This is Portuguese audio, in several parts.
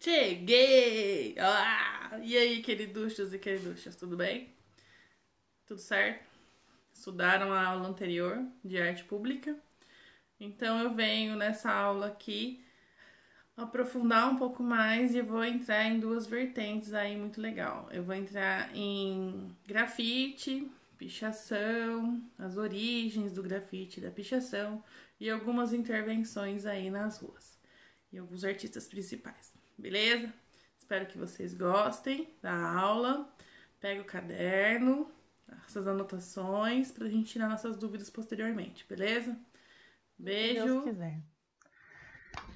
Cheguei! Ah, e aí, queriduchos e queriduchas, tudo bem? Tudo certo? Estudaram a aula anterior de arte pública? Então eu venho nessa aula aqui aprofundar um pouco mais e vou entrar em duas vertentes aí muito legal. Eu vou entrar em grafite, pichação, as origens do grafite, da pichação e algumas intervenções aí nas ruas e alguns artistas principais. Beleza? Espero que vocês gostem da aula. Pega o caderno, essas anotações para a gente tirar nossas dúvidas posteriormente, beleza? Beijo.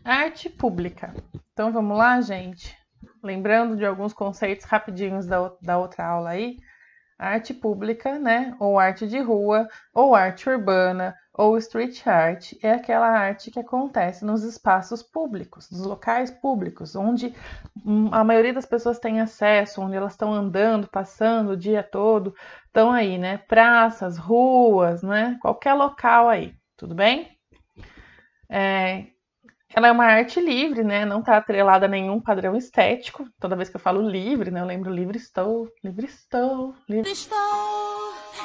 Arte pública. Então vamos lá, gente. Lembrando de alguns conceitos rapidinhos da, da outra aula aí. Arte pública, né? Ou arte de rua, ou arte urbana, ou street art, é aquela arte que acontece nos espaços públicos, nos locais públicos, onde hum, a maioria das pessoas tem acesso, onde elas estão andando, passando o dia todo, estão aí, né? Praças, ruas, né? Qualquer local aí, tudo bem? É, ela é uma arte livre, né? Não está atrelada a nenhum padrão estético. Toda vez que eu falo livre, né? Eu lembro livre estou, livre estou, livre estou,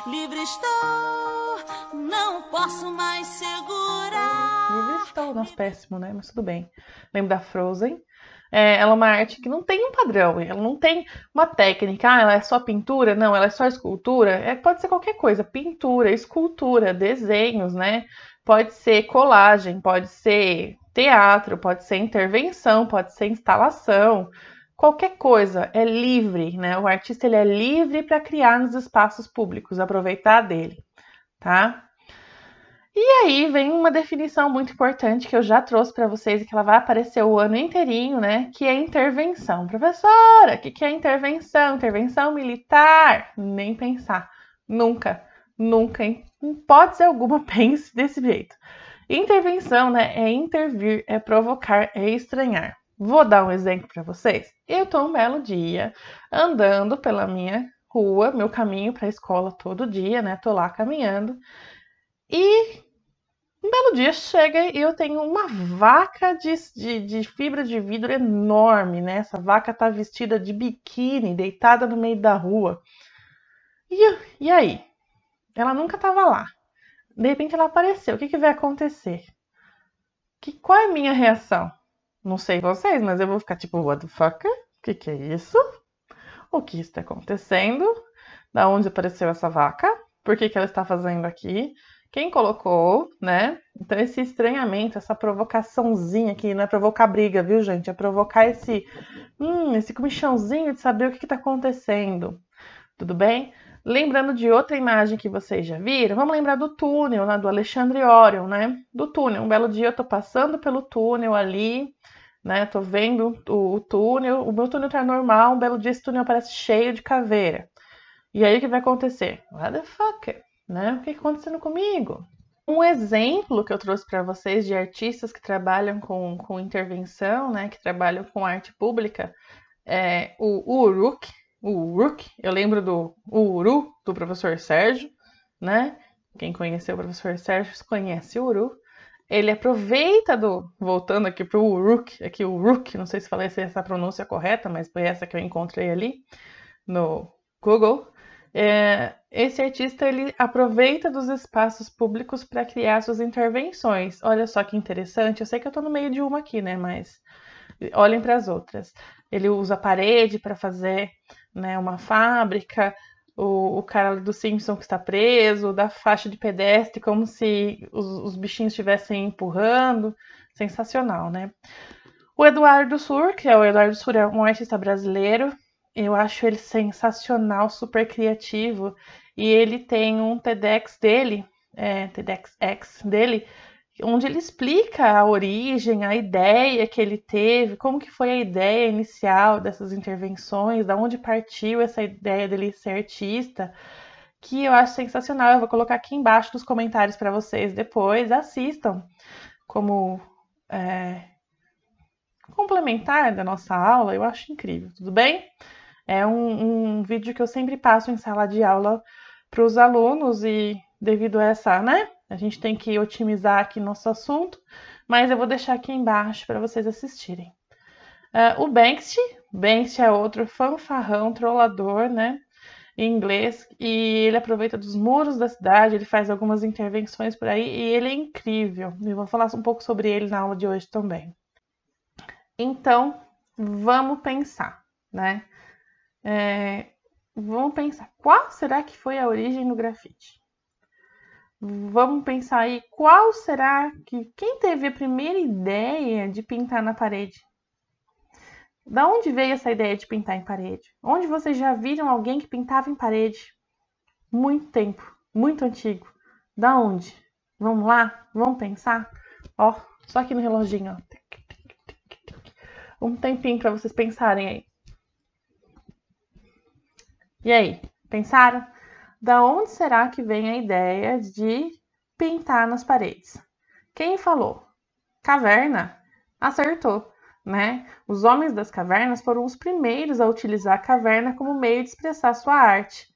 livre estou, não posso mais segurar. Livre estou, nossa, péssimo, né? Mas tudo bem. Lembro da Frozen. É, ela é uma arte que não tem um padrão, ela não tem uma técnica, ah, ela é só pintura, não, ela é só escultura, é, pode ser qualquer coisa, pintura, escultura, desenhos, né? pode ser colagem, pode ser teatro, pode ser intervenção, pode ser instalação, qualquer coisa é livre, né? O artista ele é livre para criar nos espaços públicos, aproveitar dele, tá? E aí vem uma definição muito importante que eu já trouxe para vocês e que ela vai aparecer o ano inteirinho, né? Que é intervenção. Professora, o que, que é intervenção? Intervenção militar? Nem pensar, nunca. Nunca, em hipótese alguma, pense desse jeito. Intervenção, né? É intervir, é provocar, é estranhar. Vou dar um exemplo para vocês. Eu estou um belo dia andando pela minha rua, meu caminho para a escola todo dia, né? Tô lá caminhando. E um belo dia chega e eu tenho uma vaca de, de, de fibra de vidro enorme, né? Essa vaca tá vestida de biquíni, deitada no meio da rua. E, e aí? Ela nunca estava lá. De repente ela apareceu. O que, que vai acontecer? Que, qual é a minha reação? Não sei vocês, mas eu vou ficar tipo, what the fuck? O que, que é isso? O que está acontecendo? Da onde apareceu essa vaca? Por que, que ela está fazendo aqui? Quem colocou, né? Então, esse estranhamento, essa provocaçãozinha aqui, não é provocar briga, viu, gente? É provocar esse, hum, esse comichãozinho de saber o que está acontecendo. Tudo bem? Lembrando de outra imagem que vocês já viram, vamos lembrar do túnel lá do Alexandre Orion, né? Do túnel. Um belo dia eu tô passando pelo túnel ali, né? Tô vendo o, o túnel, o meu túnel tá normal, um belo dia esse túnel parece cheio de caveira. E aí o que vai acontecer? What the fuck? Né? O que, é acontecendo comigo? Um exemplo que eu trouxe para vocês de artistas que trabalham com, com intervenção, né? Que trabalham com arte pública, é o, o Uruk, o Uruk. Eu lembro do Uru, do professor Sérgio, né? Quem conheceu o professor Sérgio conhece o Uru. Ele aproveita do. Voltando aqui para o Uruk, aqui o Uruk, não sei se falei se essa pronúncia correta, mas foi essa que eu encontrei ali no Google. É, esse artista ele aproveita dos espaços públicos para criar suas intervenções. Olha só que interessante. Eu sei que eu estou no meio de uma aqui, né? Mas olhem para as outras. Ele usa a parede para fazer né, uma fábrica, o, o cara do Simpson que está preso, da faixa de pedestre, como se os, os bichinhos estivessem empurrando. Sensacional, né? O Eduardo Sur, que é o Eduardo Sur, é um artista brasileiro. Eu acho ele sensacional, super criativo. E ele tem um TEDx dele, é, TEDx X dele, onde ele explica a origem, a ideia que ele teve, como que foi a ideia inicial dessas intervenções, da onde partiu essa ideia dele ser artista, que eu acho sensacional. Eu vou colocar aqui embaixo nos comentários para vocês depois, assistam como é, complementar da nossa aula, eu acho incrível, tudo bem? É um, um vídeo que eu sempre passo em sala de aula para os alunos e devido a essa, né? A gente tem que otimizar aqui nosso assunto, mas eu vou deixar aqui embaixo para vocês assistirem. Uh, o Banksy, Banksy é outro fanfarrão, trollador, né? Em inglês, e ele aproveita dos muros da cidade, ele faz algumas intervenções por aí, e ele é incrível. E vou falar um pouco sobre ele na aula de hoje também. Então, vamos pensar, né? É, vamos pensar, qual será que foi a origem do grafite? Vamos pensar aí qual será que quem teve a primeira ideia de pintar na parede? Da onde veio essa ideia de pintar em parede? Onde vocês já viram alguém que pintava em parede? Muito tempo, muito antigo. Da onde? Vamos lá? Vamos pensar? Ó, só aqui no reloginho, ó. Um tempinho para vocês pensarem aí. E aí, pensaram? Da onde será que vem a ideia de pintar nas paredes? Quem falou? Caverna? Acertou, né? Os homens das cavernas foram os primeiros a utilizar a caverna como meio de expressar sua arte,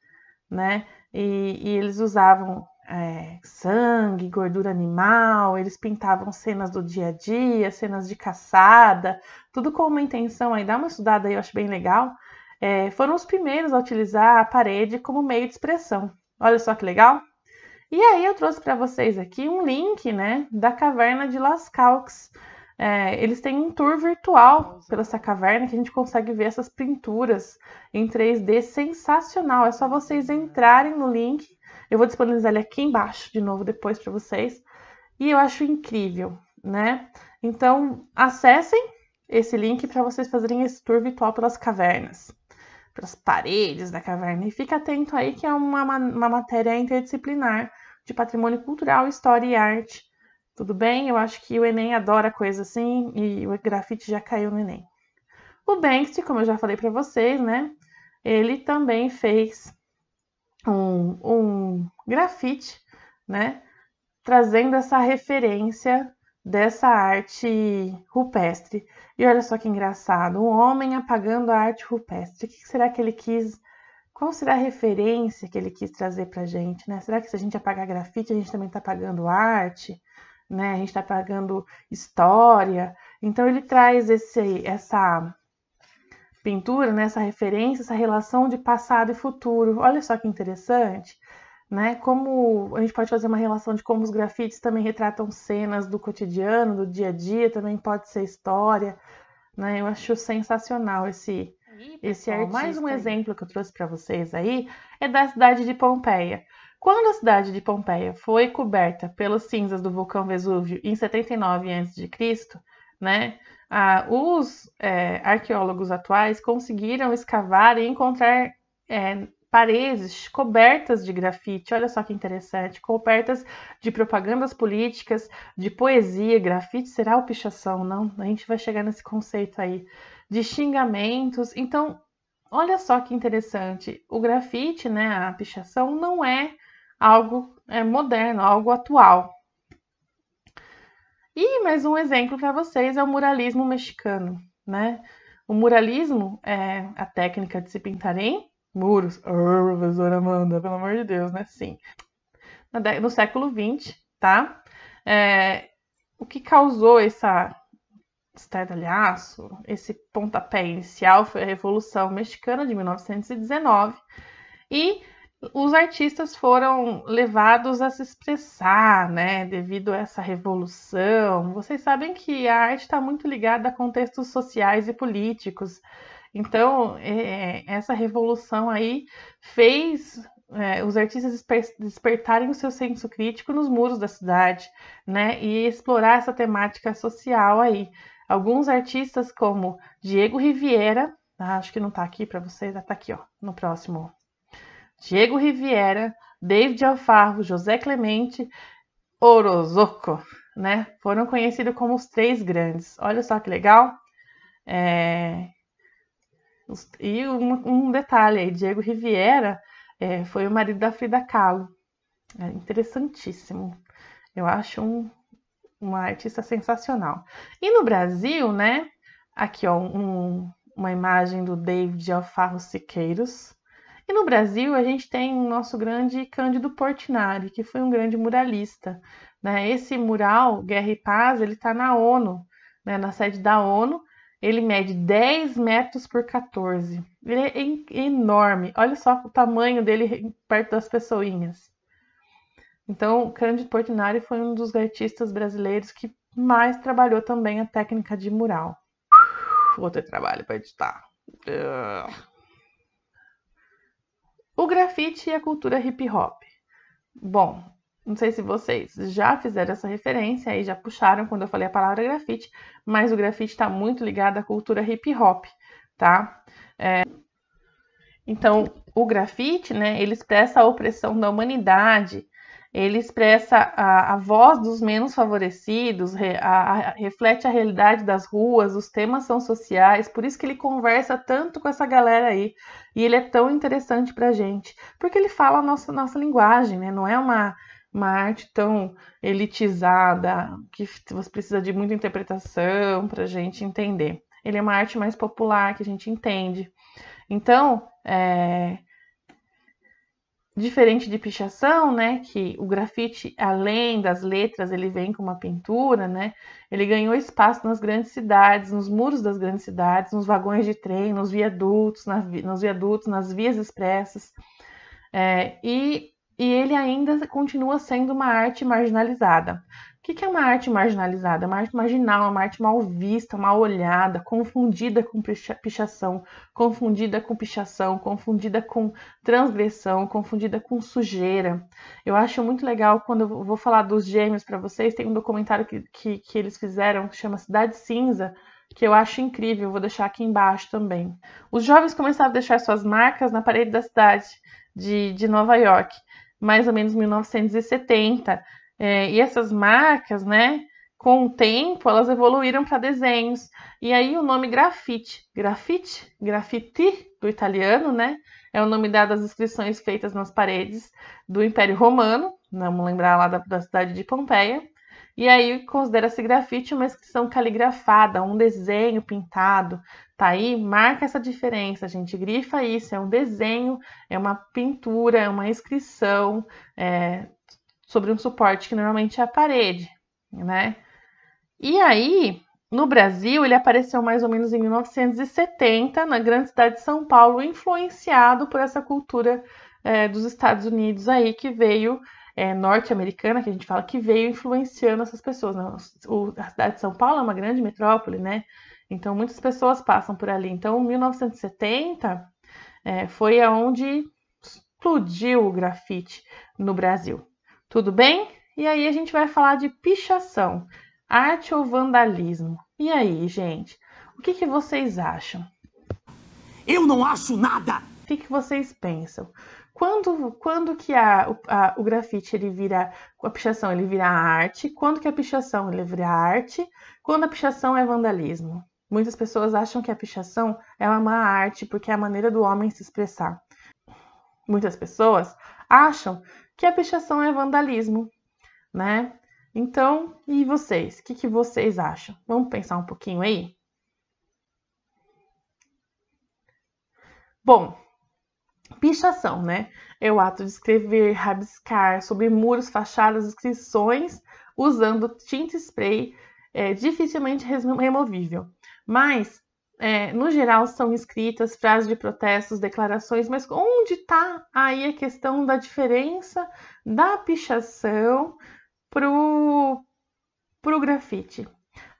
né? E, e eles usavam é, sangue, gordura animal, eles pintavam cenas do dia a dia, cenas de caçada, tudo com uma intenção aí, dá uma estudada aí, eu acho bem legal, é, foram os primeiros a utilizar a parede como meio de expressão. Olha só que legal! E aí eu trouxe para vocês aqui um link né, da caverna de Las Calques. É, eles têm um tour virtual pela essa caverna que a gente consegue ver essas pinturas em 3D sensacional. É só vocês entrarem no link. Eu vou disponibilizar ele aqui embaixo de novo depois para vocês. E eu acho incrível, né? Então acessem esse link para vocês fazerem esse tour virtual pelas cavernas para as paredes da caverna. E fica atento aí que é uma, uma matéria interdisciplinar de patrimônio cultural, história e arte. Tudo bem? Eu acho que o Enem adora coisa assim e o grafite já caiu no Enem. O Banksy, como eu já falei para vocês, né? Ele também fez um, um grafite, né? Trazendo essa referência dessa arte rupestre. E olha só que engraçado, um homem apagando a arte rupestre. O que será que ele quis? Qual será a referência que ele quis trazer para a gente? Né? Será que se a gente apagar grafite, a gente também está apagando arte? Né? A gente está apagando história? Então ele traz esse, essa pintura, né? essa referência, essa relação de passado e futuro. Olha só que interessante né? Como a gente pode fazer uma relação de como os grafites também retratam cenas do cotidiano, do dia a dia, também pode ser história, né? Eu acho sensacional esse aí, tá esse Mais um aí. exemplo que eu trouxe para vocês aí é da cidade de Pompeia. Quando a cidade de Pompeia foi coberta pelas cinzas do vulcão Vesúvio em 79 a.C., né? a, os é, arqueólogos atuais conseguiram escavar e encontrar é, paredes cobertas de grafite. Olha só que interessante, cobertas de propagandas políticas, de poesia. Grafite será o pichação, não? A gente vai chegar nesse conceito aí de xingamentos. Então, olha só que interessante. O grafite, né, a pichação não é algo é, moderno, algo atual. E mais um exemplo para vocês é o muralismo mexicano, né? O muralismo é a técnica de se pintar em muros. Oh, professora Amanda, pelo amor de Deus, né? Sim. No século XX, tá? É, o que causou essa estardalhaço, esse pontapé inicial foi a Revolução Mexicana de 1919 e os artistas foram levados a se expressar, né, devido a essa revolução. Vocês sabem que a arte está muito ligada a contextos sociais e políticos. Então, é, essa revolução aí fez é, os artistas desper despertarem o seu senso crítico nos muros da cidade, né? E explorar essa temática social aí. Alguns artistas, como Diego Riviera, ah, acho que não está aqui para vocês, está aqui, ó, no próximo. Diego Riviera, David Alfarro, José Clemente, Orozoco, né? Foram conhecidos como os três grandes. Olha só que legal. É, e um, um detalhe aí, Diego Riviera é, foi o marido da Frida Kahlo. É interessantíssimo. Eu acho um, uma artista sensacional. E no Brasil, né? Aqui, ó, um, uma imagem do David Alfarro Siqueiros. E no Brasil, a gente tem o nosso grande Cândido Portinari, que foi um grande muralista. Né? Esse mural, Guerra e Paz, ele está na ONU, né? na sede da ONU, ele mede 10 metros por 14. Ele é enorme. Olha só o tamanho dele perto das pessoinhas. Então, Cândido Portinari foi um dos artistas brasileiros que mais trabalhou também a técnica de mural. Vou ter trabalho para editar. Ah. O grafite e a cultura hip hop. Bom, não sei se vocês já fizeram essa referência e já puxaram quando eu falei a palavra grafite, mas o grafite está muito ligado à cultura hip hop, tá? É... Então, o grafite, né, ele expressa a opressão da humanidade, ele expressa a, a voz dos menos favorecidos, re, a, a, reflete a realidade das ruas, os temas são sociais, por isso que ele conversa tanto com essa galera aí. E ele é tão interessante pra gente, porque ele fala a nossa, nossa linguagem, né? Não é uma uma arte tão elitizada, que você precisa de muita interpretação para a gente entender. Ele é uma arte mais popular, que a gente entende. Então, é... diferente de pichação, né, que o grafite, além das letras, ele vem com uma pintura, né, ele ganhou espaço nas grandes cidades, nos muros das grandes cidades, nos vagões de trem, nos viadutos, na... nos viadutos nas vias expressas. É... e e ele ainda continua sendo uma arte marginalizada. O que é uma arte marginalizada? É uma arte marginal, é uma arte mal vista, mal olhada, confundida com pichação, confundida com pichação, confundida com transgressão, confundida com sujeira. Eu acho muito legal quando eu vou falar dos gêmeos para vocês, tem um documentário que, que, que eles fizeram que chama Cidade Cinza, que eu acho incrível, vou deixar aqui embaixo também. Os jovens começaram a deixar suas marcas na parede da cidade de, de Nova York mais ou menos 1970. É, e essas marcas, né, com o tempo, elas evoluíram para desenhos. E aí o nome grafite, grafite, graffiti do italiano, né, é o nome dado às inscrições feitas nas paredes do Império Romano, vamos lembrar lá da, da cidade de Pompeia. E aí considera-se grafite uma inscrição caligrafada, um desenho pintado, Tá aí, marca essa diferença, gente. Grifa isso, é um desenho, é uma pintura, é uma inscrição é, sobre um suporte que normalmente é a parede, né? E aí, no Brasil, ele apareceu mais ou menos em 1970, na grande cidade de São Paulo, influenciado por essa cultura é, dos Estados Unidos aí, que veio é, norte-americana, que a gente fala, que veio influenciando essas pessoas. Não, né? o, a cidade de São Paulo é uma grande metrópole, né? Então, muitas pessoas passam por ali. Então, 1970 é, foi aonde explodiu o grafite no Brasil. Tudo bem? E aí a gente vai falar de pichação, arte ou vandalismo. E aí, gente, o que, que vocês acham? Eu não acho nada! O que, que vocês pensam? Quando, quando que a, a, o grafite ele vira a pichação ele vira arte? Quando que a pichação ele vira arte? Quando a pichação é vandalismo? Muitas pessoas acham que a pichação é uma má arte porque é a maneira do homem se expressar. Muitas pessoas acham que a pichação é vandalismo, né? Então, e vocês? O que, que vocês acham? Vamos pensar um pouquinho aí? Bom, pichação, né? É o ato de escrever, rabiscar sobre muros, fachadas, inscrições usando tinta spray é, dificilmente removível. Mas, é, no geral, são escritas frases de protestos, declarações, mas onde está aí a questão da diferença da pichação para o grafite?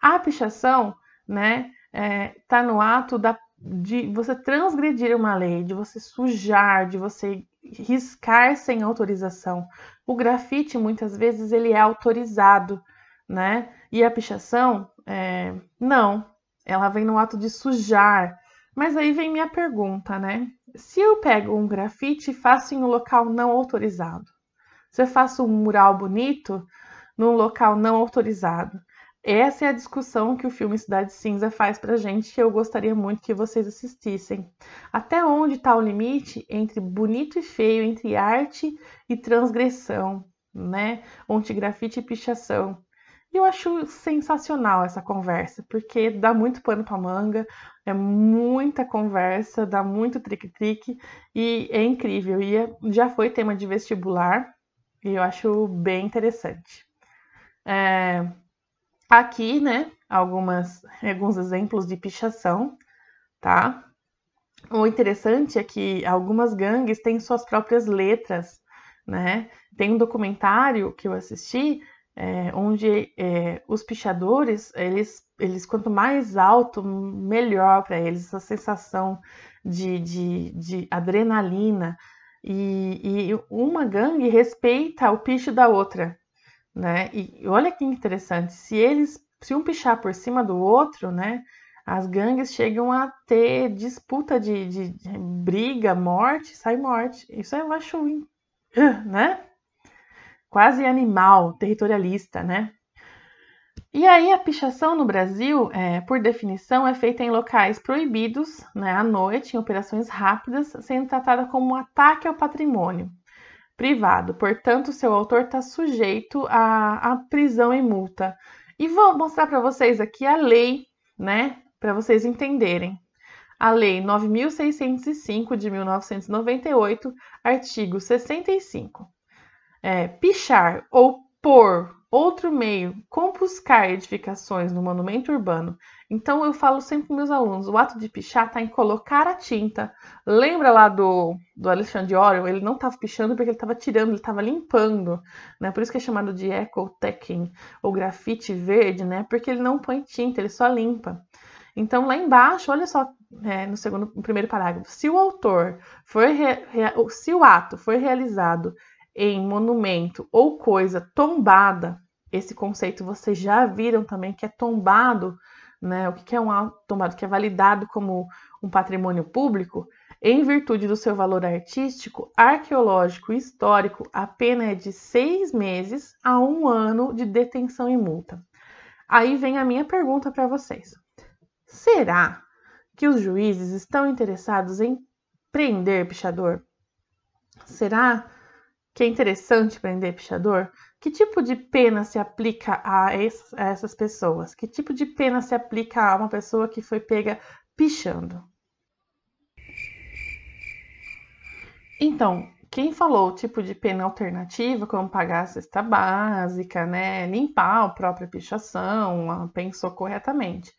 A pichação, né, está é, tá no ato da, de você transgredir uma lei, de você sujar, de você riscar sem autorização. O grafite, muitas vezes, ele é autorizado, né? E a pichação, é, não. Ela vem no ato de sujar. Mas aí vem minha pergunta, né? Se eu pego um grafite e faço em um local não autorizado, se eu faço um mural bonito num local não autorizado, essa é a discussão que o filme Cidade Cinza faz pra gente que eu gostaria muito que vocês assistissem. Até onde está o limite entre bonito e feio, entre arte e transgressão, né? Onde grafite e pichação. E eu acho sensacional essa conversa, porque dá muito pano para manga, é muita conversa, dá muito trick-trick e é incrível. E é, já foi tema de vestibular e eu acho bem interessante. É, aqui, né, algumas, alguns exemplos de pichação, tá? O interessante é que algumas gangues têm suas próprias letras, né? Tem um documentário que eu assisti é, onde é, os pichadores, eles, eles quanto mais alto, melhor para eles, essa sensação de, de, de adrenalina. E, e, uma gangue respeita o picho da outra, né? E olha que interessante, se eles, se um pichar por cima do outro, né? As gangues chegam a ter disputa de, de, de briga, morte, sai morte. Isso eu acho, né? quase animal, territorialista, né? E aí a pichação no Brasil, é, por definição, é feita em locais proibidos, né, à noite, em operações rápidas, sendo tratada como um ataque ao patrimônio privado. Portanto, seu autor está sujeito à, à prisão e multa. E vou mostrar para vocês aqui a lei, né, para vocês entenderem. A Lei 9605 de 1998, artigo 65 é, pichar ou por outro meio, compuscar edificações no monumento urbano. Então eu falo sempre para meus alunos, o ato de pichar está em colocar a tinta. Lembra lá do, do Alexandre Orion? Ele não estava pichando porque ele estava tirando, ele estava limpando, né? Por isso que é chamado de ecotecking ou grafite verde, né? Porque ele não põe tinta, ele só limpa. Então, lá embaixo, olha só, é, no segundo, no primeiro parágrafo, se o autor foi, se o ato foi realizado em monumento ou coisa tombada, esse conceito vocês já viram também que é tombado, né? O que é um tombado que é validado como um patrimônio público, em virtude do seu valor artístico, arqueológico e histórico, a pena é de seis meses a um ano de detenção e multa. Aí vem a minha pergunta para vocês: será que os juízes estão interessados em prender pichador? Será que é interessante prender pichador? Que tipo de pena se aplica a, a essas pessoas? Que tipo de pena se aplica a uma pessoa que foi pega pichando? Então, quem falou o tipo de pena alternativa, como pagar a cesta básica, né, limpar a própria pichação, ah, pensou corretamente.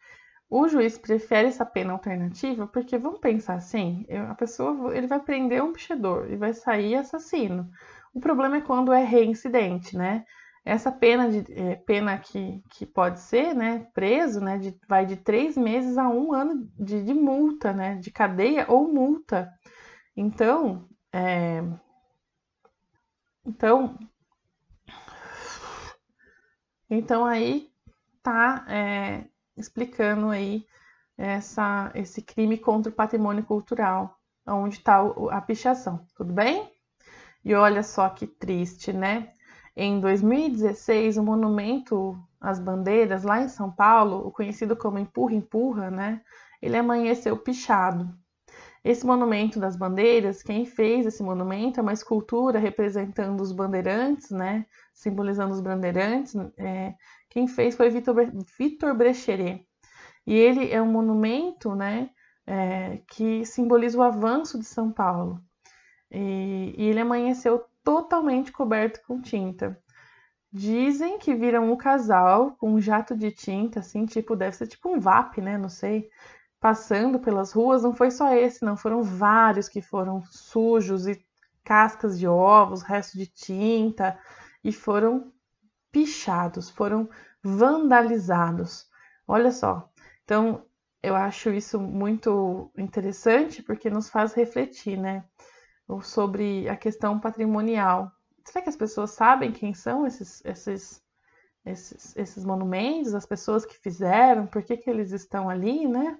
O juiz prefere essa pena alternativa porque vamos pensar assim, a pessoa ele vai prender um pichador e vai sair assassino. O problema é quando é reincidente, né? Essa pena, de, é, pena que, que pode ser, né, preso, né, de, vai de três meses a um ano de, de multa, né, de cadeia ou multa. Então, é, então, então aí tá é, explicando aí essa, esse crime contra o patrimônio cultural, onde está a pichação, tudo bem? E olha só que triste, né? Em 2016, o monumento às bandeiras lá em São Paulo, o conhecido como Empurra Empurra, né? Ele amanheceu pichado. Esse monumento das bandeiras, quem fez esse monumento é uma escultura representando os bandeirantes, né? Simbolizando os bandeirantes. É, quem fez foi Vitor, Vitor Brecheret. E ele é um monumento, né? É, que simboliza o avanço de São Paulo. E, e ele amanheceu totalmente coberto com tinta. Dizem que viram o um casal com um jato de tinta, assim, tipo, deve ser tipo um VAP, né? Não sei. Passando pelas ruas, não foi só esse, não. Foram vários que foram sujos e cascas de ovos, resto de tinta, e foram pichados, foram vandalizados. Olha só. Então, eu acho isso muito interessante porque nos faz refletir, né? sobre a questão patrimonial. Será que as pessoas sabem quem são esses, esses, esses, esses monumentos, as pessoas que fizeram, por que, que eles estão ali, né?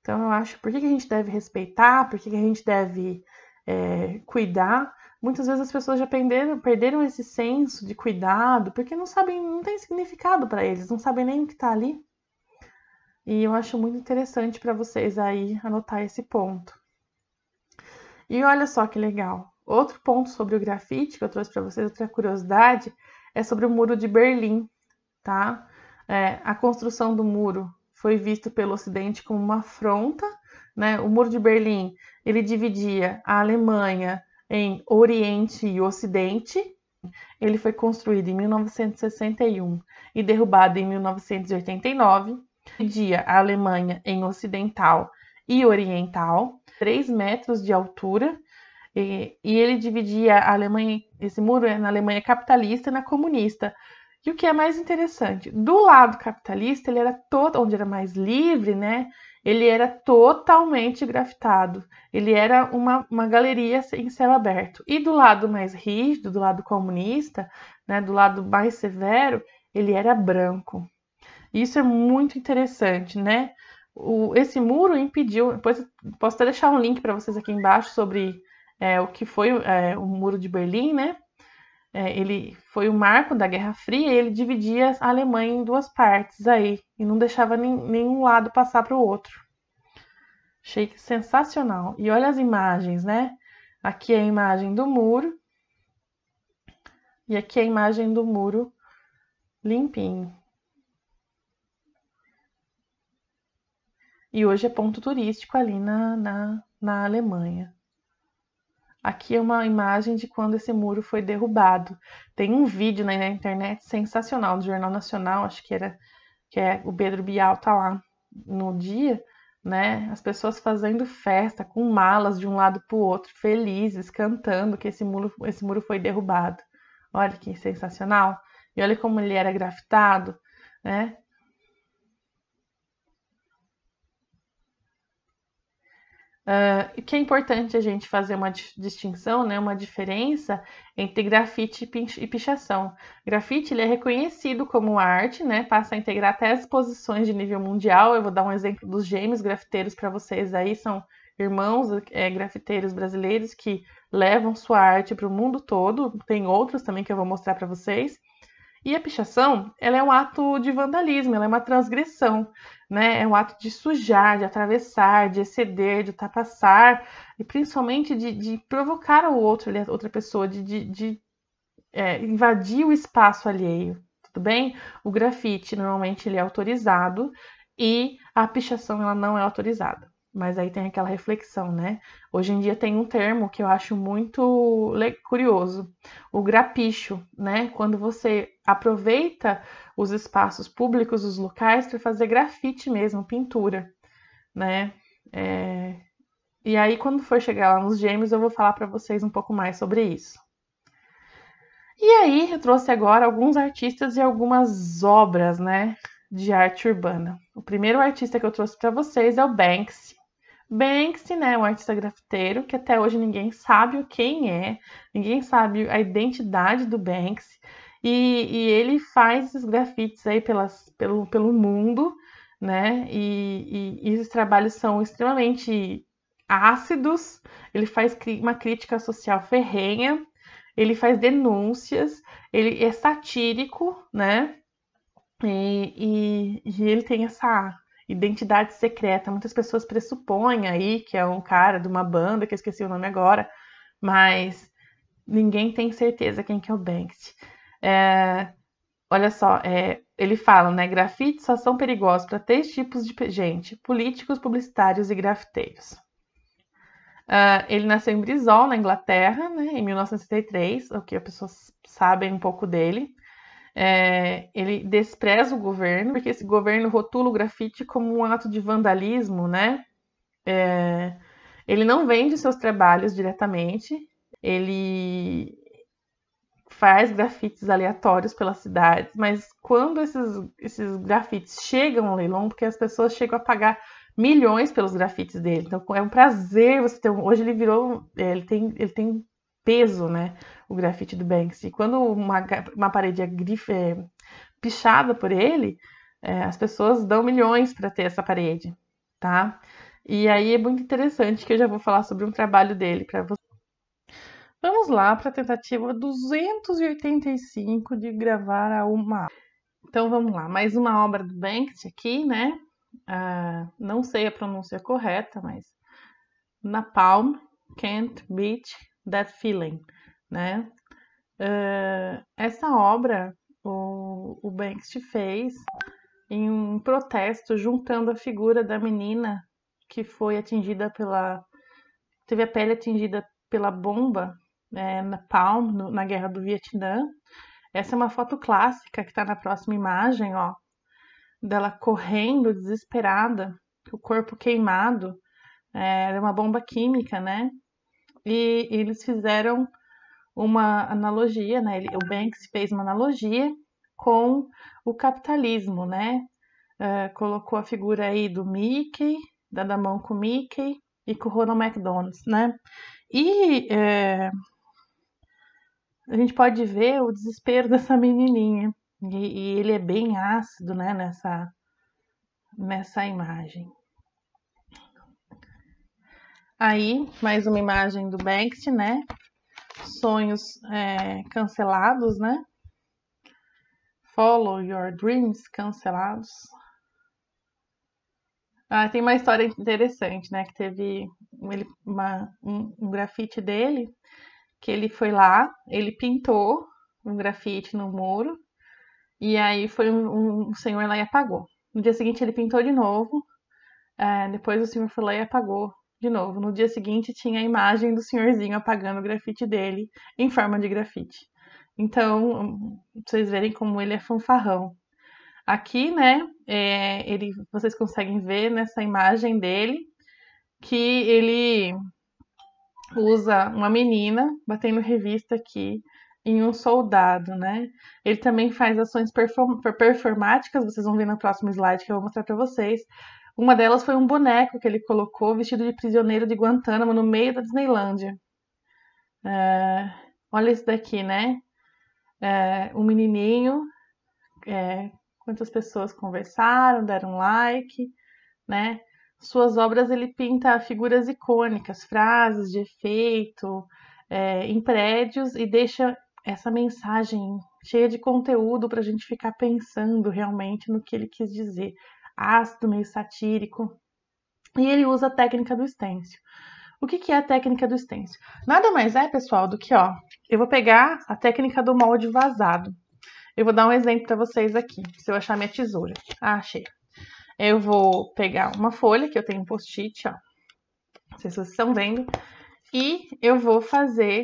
Então eu acho por que, que a gente deve respeitar, por que, que a gente deve é, cuidar. Muitas vezes as pessoas já perderam, perderam esse senso de cuidado, porque não sabem, não tem significado para eles, não sabem nem o que está ali. E eu acho muito interessante para vocês aí anotar esse ponto. E olha só que legal. Outro ponto sobre o grafite que eu trouxe para vocês, outra curiosidade, é sobre o muro de Berlim, tá? É, a construção do muro foi visto pelo Ocidente como uma afronta, né? O muro de Berlim ele dividia a Alemanha em Oriente e Ocidente. Ele foi construído em 1961 e derrubado em 1989. Dividia a Alemanha em Ocidental e Oriental, 3 metros de altura. E, e, ele dividia a Alemanha, esse muro né, na Alemanha capitalista e na comunista. E o que é mais interessante, do lado capitalista, ele era todo, onde era mais livre, né? Ele era totalmente grafitado. Ele era uma, uma galeria em céu aberto. E do lado mais rígido, do lado comunista, né, do lado mais severo, ele era branco. Isso é muito interessante, né? o, esse muro impediu. Depois posso até deixar um link para vocês aqui embaixo sobre é, o que foi é, o muro de Berlim, né? É, ele foi o marco da Guerra Fria e ele dividia a Alemanha em duas partes aí e não deixava nem, nenhum lado passar para o outro. Achei sensacional. E olha as imagens, né? Aqui é a imagem do muro e aqui é a imagem do muro limpinho. e hoje é ponto turístico ali na, na, na Alemanha. Aqui é uma imagem de quando esse muro foi derrubado. Tem um vídeo na internet sensacional do Jornal Nacional, acho que era que é o Pedro Bial tá lá no dia, né? As pessoas fazendo festa com malas de um lado para o outro, felizes, cantando que esse muro, esse muro foi derrubado. Olha que sensacional! E olha como ele era grafitado, né? Uh, que é importante a gente fazer uma distinção, né, uma diferença entre grafite e pichação. Grafite ele é reconhecido como arte, né, passa a integrar até exposições de nível mundial. Eu vou dar um exemplo dos gêmeos grafiteiros para vocês aí, são irmãos é, grafiteiros brasileiros que levam sua arte para o mundo todo. Tem outros também que eu vou mostrar para vocês. E a pichação, ela é um ato de vandalismo, ela é uma transgressão, né? É um ato de sujar, de atravessar, de exceder, de ultrapassar, e principalmente de, de provocar o outro, a outra pessoa, de, de, de é, invadir o espaço alheio, tudo bem? O grafite, normalmente, ele é autorizado e a pichação, ela não é autorizada. Mas aí tem aquela reflexão, né? Hoje em dia tem um termo que eu acho muito curioso, o grapicho, né? Quando você aproveita os espaços públicos, os locais, para fazer grafite mesmo, pintura, né? É... E aí, quando for chegar lá nos gêmeos, eu vou falar para vocês um pouco mais sobre isso. E aí, eu trouxe agora alguns artistas e algumas obras, né, de arte urbana. O primeiro artista que eu trouxe para vocês é o Banksy, Banksy, né, um artista grafiteiro, que até hoje ninguém sabe quem é, ninguém sabe a identidade do Banksy, e, e ele faz esses grafites aí pelas, pelo, pelo mundo, né, e, e, e esses trabalhos são extremamente ácidos, ele faz uma crítica social ferrenha, ele faz denúncias, ele é satírico, né, e, e, e ele tem essa identidade secreta. Muitas pessoas pressupõem aí que é um cara de uma banda, que eu esqueci o nome agora, mas ninguém tem certeza quem que é o Banks É, olha só, é, ele fala, né? grafite só são perigosos para três tipos de gente: políticos, publicitários e grafiteiros. Uh, ele nasceu em Brizol na Inglaterra, né, em 1963, o que as pessoas sabem um pouco dele. É, ele despreza o governo, porque esse governo rotula o grafite como um ato de vandalismo, né? É, ele não vende seus trabalhos diretamente, ele faz grafites aleatórios pelas cidades, mas quando esses, esses grafites chegam ao leilão, porque as pessoas chegam a pagar milhões pelos grafites dele, então é um prazer você ter um... Hoje ele virou, é, ele tem, ele tem peso, né? o grafite do Banksy. Quando uma, uma parede é, grife, é pichada por ele, é, as pessoas dão milhões para ter essa parede, tá? E aí é muito interessante que eu já vou falar sobre um trabalho dele para vocês. Vamos lá para a tentativa 285 de gravar a uma. Então vamos lá, mais uma obra do Banksy aqui, né? Uh, não sei a pronúncia correta, mas Napalm Can't Beat That Feeling né? Uh, essa obra o, o Banks fez em um protesto juntando a figura da menina que foi atingida pela teve a pele atingida pela bomba né, na Palm no, na guerra do Vietnã. Essa é uma foto clássica que está na próxima imagem, ó, dela correndo desesperada, o corpo queimado. É, era uma bomba química, né? E, e eles fizeram uma analogia, né? Ele, o Banks fez uma analogia com o capitalismo, né? Uh, colocou a figura aí do Mickey, da, da mão com o Mickey e com o Ronald McDonald's, né? E é, a gente pode ver o desespero dessa menininha. E, e, ele é bem ácido, né, nessa, nessa imagem. Aí, mais uma imagem do Banks, né? sonhos é, cancelados, né? Follow Your Dreams cancelados. Ah, tem uma história interessante, né? Que teve ele, uma, um, um grafite dele, que ele foi lá, ele pintou um grafite no muro, e aí foi um, um senhor lá e apagou. No dia seguinte ele pintou de novo, é, depois o senhor foi lá e apagou de novo, no dia seguinte tinha a imagem do senhorzinho apagando o grafite dele em forma de grafite. Então, vocês verem como ele é fanfarrão. Aqui, né, é, ele, vocês conseguem ver nessa imagem dele que ele usa uma menina batendo revista aqui em um soldado, né? Ele também faz ações perform performáticas, vocês vão ver no próximo slide que eu vou mostrar para vocês, uma delas foi um boneco que ele colocou vestido de prisioneiro de Guantánamo no meio da Disneylândia. É, olha isso daqui, né? É, um menininho. É, quantas pessoas conversaram, deram like, né? Suas obras ele pinta figuras icônicas, frases de efeito, é, em prédios e deixa essa mensagem cheia de conteúdo para a gente ficar pensando realmente no que ele quis dizer ácido, meio satírico. E ele usa a técnica do stencil. O que, que é a técnica do stencil? Nada mais é, pessoal, do que, ó, eu vou pegar a técnica do molde vazado. Eu vou dar um exemplo para vocês aqui, se eu achar minha tesoura. Ah, achei. Eu vou pegar uma folha, que eu tenho um post-it, ó. Não sei se vocês estão vendo. E eu vou fazer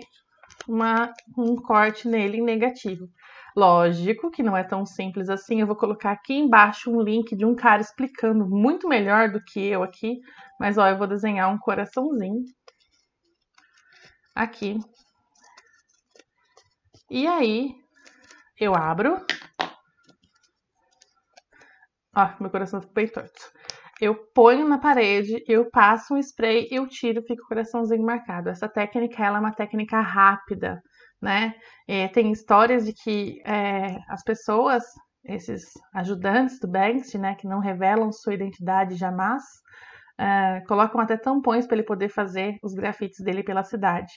uma, um corte nele em negativo. Lógico que não é tão simples assim. Eu vou colocar aqui embaixo um link de um cara explicando muito melhor do que eu aqui. Mas ó, eu vou desenhar um coraçãozinho aqui. E aí eu abro. Ó, meu coração ficou bem torto. Eu ponho na parede, eu passo um spray, eu tiro, fica o coraçãozinho marcado. Essa técnica ela é uma técnica rápida né? É, tem histórias de que é, as pessoas, esses ajudantes do Banks, né, que não revelam sua identidade jamais, é, colocam até tampões para ele poder fazer os grafites dele pela cidade.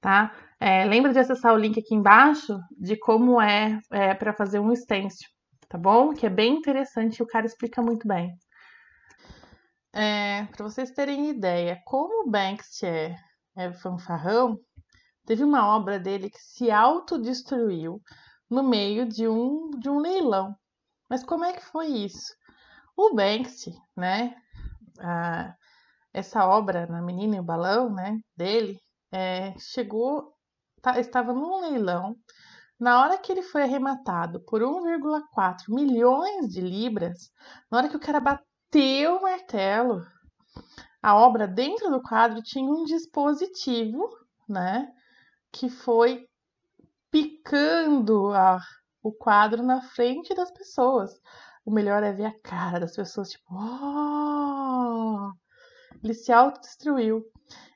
Tá? É, lembra de acessar o link aqui embaixo de como é, é para fazer um stencil, tá bom? Que é bem interessante e o cara explica muito bem. É, para vocês terem ideia, como o é, é fanfarrão, Teve uma obra dele que se autodestruiu no meio de um, de um leilão. Mas como é que foi isso? O Banksy, né? essa obra, Na né, Menina e o Balão, né? Dele, é, chegou, tá, estava num leilão. Na hora que ele foi arrematado por 1,4 milhões de libras, na hora que o cara bateu o martelo, a obra dentro do quadro tinha um dispositivo, né? que foi picando a, o quadro na frente das pessoas. O melhor é ver a cara das pessoas, tipo, oh! ele se autodestruiu.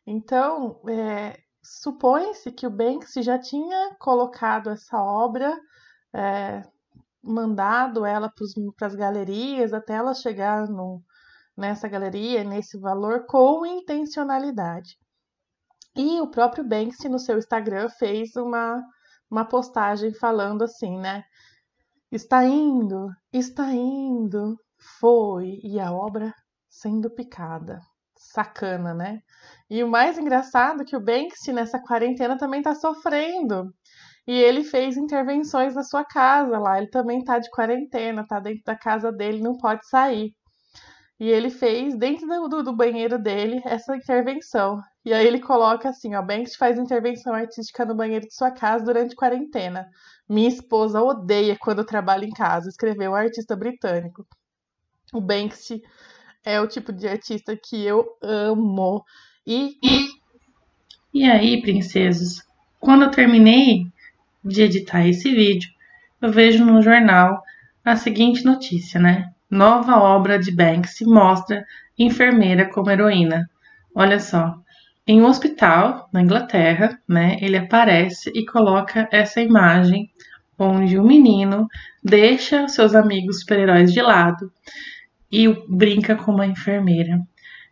Então, é, supõe-se que o Banks já tinha colocado essa obra, é, mandado ela para as galerias até ela chegar no, nessa galeria, nesse valor, com intencionalidade. E o próprio Banksy, no seu Instagram, fez uma, uma postagem falando assim, né? Está indo, está indo, foi, e a obra sendo picada. Sacana, né? E o mais engraçado é que o Banksy, nessa quarentena, também está sofrendo. E ele fez intervenções na sua casa lá. Ele também está de quarentena, está dentro da casa dele, não pode sair. E ele fez dentro do, do, banheiro dele essa intervenção. E aí ele coloca assim, ó, Banks faz intervenção artística no banheiro de sua casa durante quarentena. Minha esposa odeia quando trabalha em casa, escreveu o um artista britânico. O Banks é o tipo de artista que eu amo. E E, e aí, princesas, quando eu terminei de editar esse vídeo, eu vejo no jornal a seguinte notícia, né? Nova obra de Banks mostra enfermeira como heroína. Olha só, em um hospital na Inglaterra, né, ele aparece e coloca essa imagem onde o menino deixa seus amigos super-heróis de lado e brinca com uma enfermeira.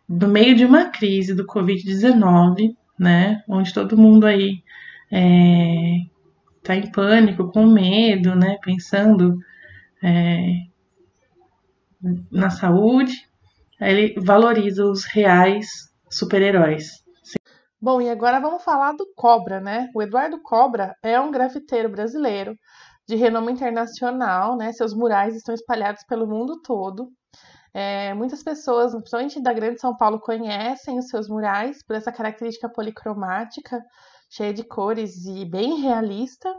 No meio de uma crise do Covid-19, né, onde todo mundo aí é, tá em pânico, com medo, né, pensando é, na saúde, ele valoriza os reais super-heróis. Bom, e agora vamos falar do Cobra, né? O Eduardo Cobra é um grafiteiro brasileiro de renome internacional, né? Seus murais estão espalhados pelo mundo todo. É, muitas pessoas, principalmente da Grande São Paulo, conhecem os seus murais por essa característica policromática, cheia de cores e bem realista.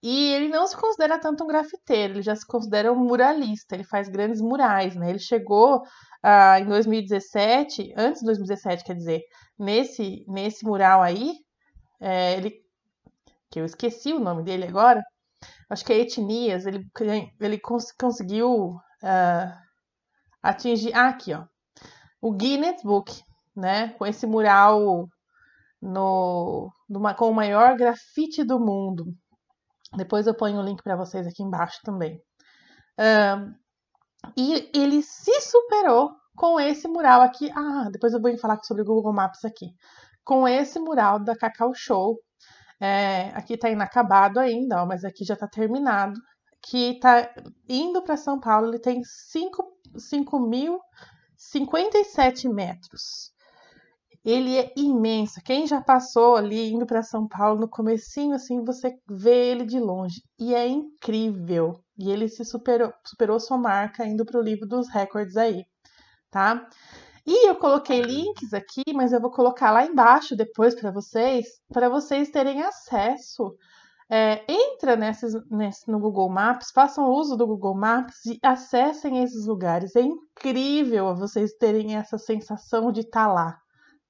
E ele não se considera tanto um grafiteiro, ele já se considera um muralista, ele faz grandes murais, né? Ele chegou ah, em 2017, antes de 2017, quer dizer, nesse, nesse mural aí, é, ele, que eu esqueci o nome dele agora, acho que é Etnias, ele, ele cons, conseguiu uh, atingir. Ah, aqui, ó. O Guinness Book, né? Com esse mural no, numa, com o maior grafite do mundo. Depois eu ponho o link para vocês aqui embaixo também. Uh, e ele se superou com esse mural aqui. Ah, depois eu vou falar sobre o Google Maps aqui. Com esse mural da Cacau Show. É, aqui está inacabado ainda, ó, mas aqui já está terminado. Que está indo para São Paulo, ele tem 5.057 metros. Ele é imenso. Quem já passou ali indo para São Paulo no comecinho, assim, você vê ele de longe. E é incrível. E ele se superou, superou sua marca indo para o livro dos recordes aí tá? E eu coloquei uhum. links aqui, mas eu vou colocar lá embaixo depois para vocês, para vocês terem acesso. É, entra nesses, nesse, no Google Maps, façam uso do Google Maps e acessem esses lugares. É incrível vocês terem essa sensação de estar tá lá,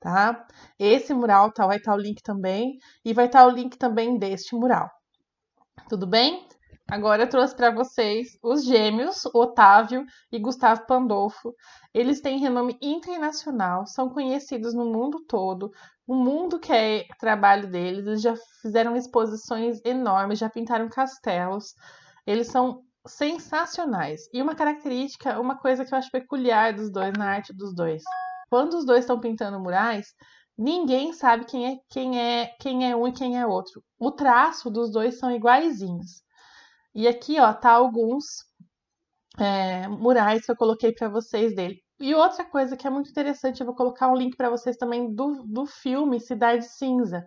tá? Esse mural tá, vai estar tá o link também e vai estar tá o link também deste mural. Tudo bem? Agora eu trouxe para vocês os gêmeos Otávio e Gustavo Pandolfo. Eles têm renome internacional, são conhecidos no mundo todo. O mundo quer é trabalho deles, eles já fizeram exposições enormes, já pintaram castelos. Eles são sensacionais. E uma característica, uma coisa que eu acho peculiar dos dois, na arte dos dois. Quando os dois estão pintando murais, ninguém sabe quem é quem é quem é um e quem é outro. O traço dos dois são iguaizinhos. E aqui, ó, tá alguns é, murais que eu coloquei para vocês dele. E outra coisa que é muito interessante, eu vou colocar um link para vocês também do, do filme Cidade Cinza.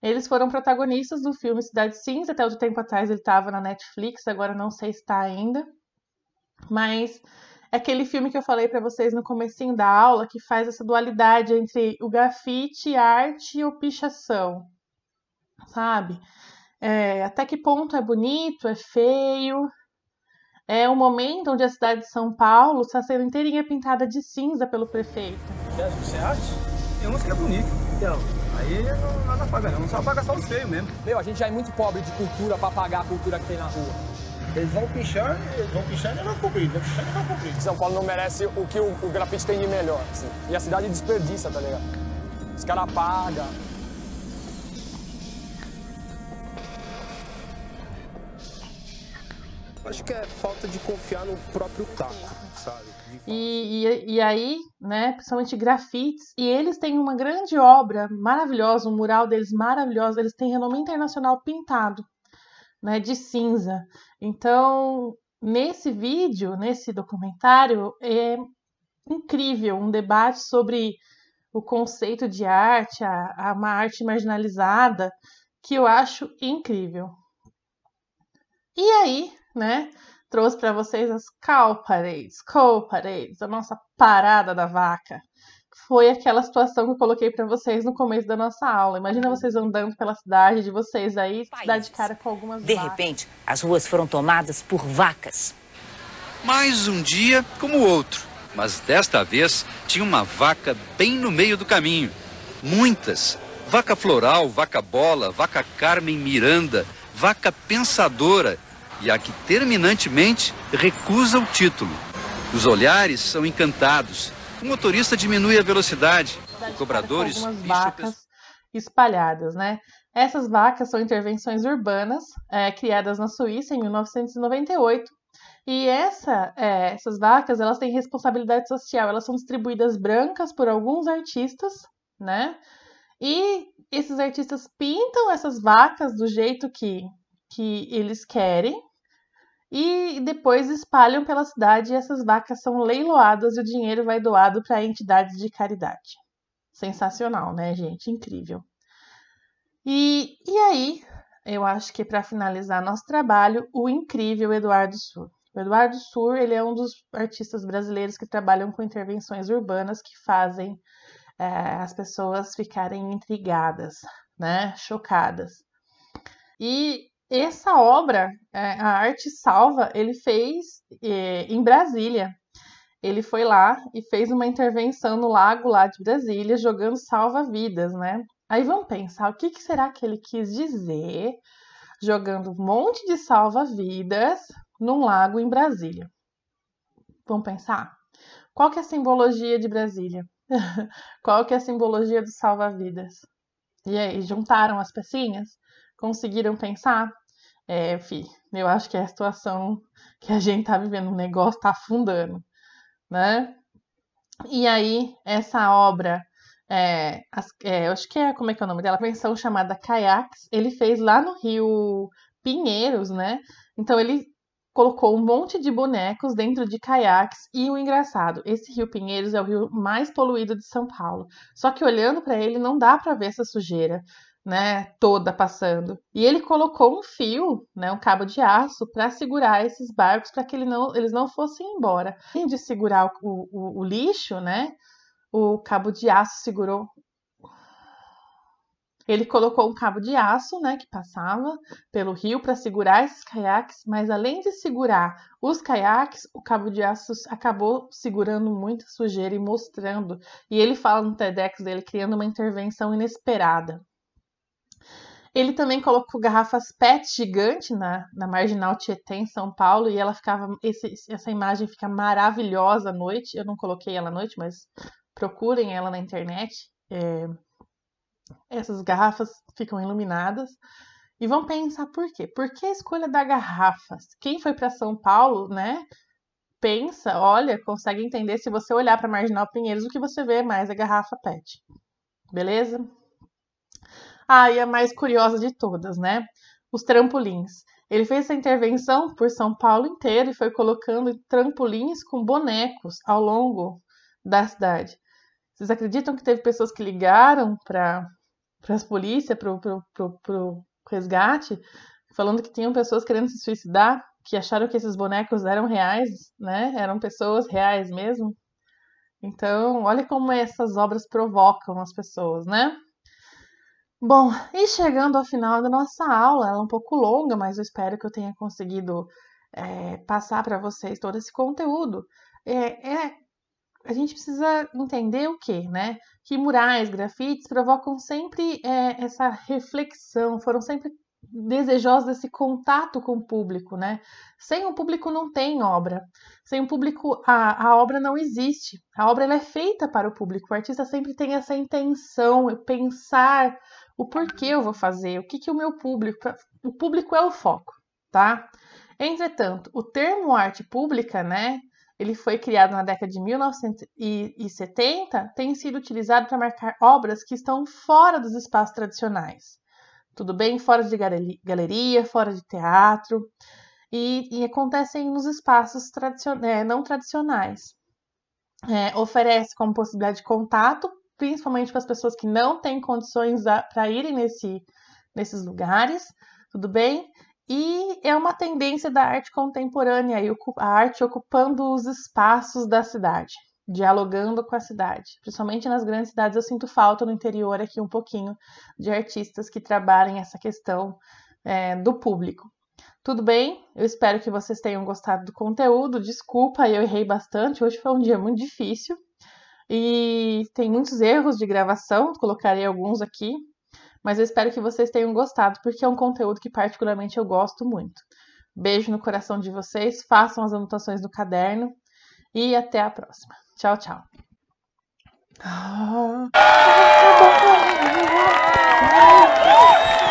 Eles foram protagonistas do filme Cidade Cinza, até outro tempo atrás ele estava na Netflix, agora não sei se está ainda. Mas é aquele filme que eu falei para vocês no comecinho da aula, que faz essa dualidade entre o grafite, arte e o pichação, sabe? é, até que ponto é bonito, é feio. É o momento onde a cidade de São Paulo está sendo inteirinha pintada de cinza pelo prefeito. Você acha? eu não sei que é bonito. Então, aí não, nada paga não, só paga só os feios mesmo. Meu, a gente já é muito pobre de cultura para pagar a cultura que tem na rua. Eles vão pichar, eles vão pichar e não vão cobrir, vão pichar e não vão cobrir. São Paulo não merece o que o, o grafite tem de melhor, assim. E a cidade desperdiça, tá ligado? Os caras pagam. Acho que é falta de confiar no próprio taco, sabe? E, e, e, aí, né, principalmente grafites, e eles têm uma grande obra maravilhosa, um mural deles maravilhoso, eles têm renome internacional pintado, né, de cinza. Então, nesse vídeo, nesse documentário, é incrível um debate sobre o conceito de arte, a, a uma arte marginalizada, que eu acho incrível. E aí, né? Trouxe para vocês as cow parades, cow parades, a nossa parada da vaca. Foi aquela situação que eu coloquei para vocês no começo da nossa aula. Imagina vocês andando pela cidade de vocês aí, Países. de cara com algumas De vacas. repente, as ruas foram tomadas por vacas. Mais um dia como o outro, mas desta vez tinha uma vaca bem no meio do caminho. Muitas, Vaca Floral, Vaca Bola, Vaca Carmen Miranda, Vaca Pensadora e a que terminantemente recusa o título. Os olhares são encantados. O motorista diminui a velocidade. O cobrador vacas espalhadas, né? Essas vacas são intervenções urbanas é, criadas na Suíça em 1998 e essa, é, essas vacas, elas têm responsabilidade social. Elas são distribuídas brancas por alguns artistas, né? E esses artistas pintam essas vacas do jeito que, que eles querem, e depois espalham pela cidade e essas vacas são leiloadas e o dinheiro vai doado para entidades de caridade. Sensacional, né, gente? Incrível. E, e aí, eu acho que para finalizar nosso trabalho, o incrível Eduardo Sur. O Eduardo Sur ele é um dos artistas brasileiros que trabalham com intervenções urbanas que fazem é, as pessoas ficarem intrigadas, né, chocadas. E essa obra, é, a Arte Salva, ele fez é, em Brasília. Ele foi lá e fez uma intervenção no lago lá de Brasília, jogando salva-vidas, né? Aí vamos pensar, o que, que será que ele quis dizer jogando um monte de salva-vidas num lago em Brasília? Vamos pensar? Qual que é a simbologia de Brasília? Qual que é a simbologia do salva-vidas? E aí, juntaram as pecinhas? Conseguiram pensar? É, enfim, eu acho que é a situação que a gente tá vivendo, o negócio tá afundando, né? E aí, essa obra, é, é, eu acho que é, como é que é o nome dela? A chamada caiaques, ele fez lá no Rio Pinheiros, né? Então, ele colocou um monte de bonecos dentro de caiaques e o engraçado, esse Rio Pinheiros é o rio mais poluído de São Paulo. Só que olhando para ele não dá para ver essa sujeira né, toda passando. E ele colocou um fio, né, um cabo de aço para segurar esses barcos para que ele não, eles não fossem embora. Além de segurar o, o, o lixo, né, o cabo de aço segurou ele colocou um cabo de aço, né, que passava pelo rio para segurar esses caiaques, mas além de segurar os caiaques, o cabo de aço acabou segurando muita sujeira e mostrando. E ele fala no TEDx dele criando uma intervenção inesperada. Ele também colocou garrafas PET gigante na, na Marginal Tietê, em São Paulo, e ela ficava. Esse, essa imagem fica maravilhosa à noite. Eu não coloquei ela à noite, mas procurem ela na internet. É, essas garrafas ficam iluminadas. E vão pensar por quê? Por que a escolha da garrafas? Quem foi para São Paulo, né? Pensa, olha, consegue entender se você olhar para Marginal Pinheiros, o que você vê é mais é garrafa PET. Beleza? Ah, e a mais curiosa de todas, né? Os trampolins. Ele fez essa intervenção por São Paulo inteiro e foi colocando trampolins com bonecos ao longo da cidade. Vocês acreditam que teve pessoas que ligaram para as polícias, para o resgate, falando que tinham pessoas querendo se suicidar, que acharam que esses bonecos eram reais, né? Eram pessoas reais mesmo. Então, olha como essas obras provocam as pessoas, né? Bom, e chegando ao final da nossa aula, ela é um pouco longa, mas eu espero que eu tenha conseguido é, passar para vocês todo esse conteúdo. É, é, a gente precisa entender o que, né? Que murais, grafites provocam sempre é, essa reflexão, foram sempre desejosos desse contato com o público, né? Sem o público não tem obra. Sem o público a, a obra não existe. A obra é feita para o público. O artista sempre tem essa intenção, pensar o porquê eu vou fazer, o que, que o meu público. O público é o foco, tá? Entretanto, o termo arte pública, né? Ele foi criado na década de 1970, tem sido utilizado para marcar obras que estão fora dos espaços tradicionais. Tudo bem? Fora de galeria, fora de teatro. E, e acontecem nos espaços tradicion... é, não tradicionais. É, oferece como possibilidade de contato principalmente para as pessoas que não têm condições para irem nesse, nesses lugares, tudo bem? E é uma tendência da arte contemporânea, a arte ocupando os espaços da cidade, dialogando com a cidade. Principalmente nas grandes cidades, eu sinto falta no interior aqui um pouquinho de artistas que trabalhem essa questão é, do público. Tudo bem? Eu espero que vocês tenham gostado do conteúdo. Desculpa, eu errei bastante. Hoje foi um dia muito difícil. E tem muitos erros de gravação, colocarei alguns aqui, mas eu espero que vocês tenham gostado, porque é um conteúdo que particularmente eu gosto muito. Beijo no coração de vocês, façam as anotações no caderno e até a próxima. Tchau, tchau. Ah. ah tá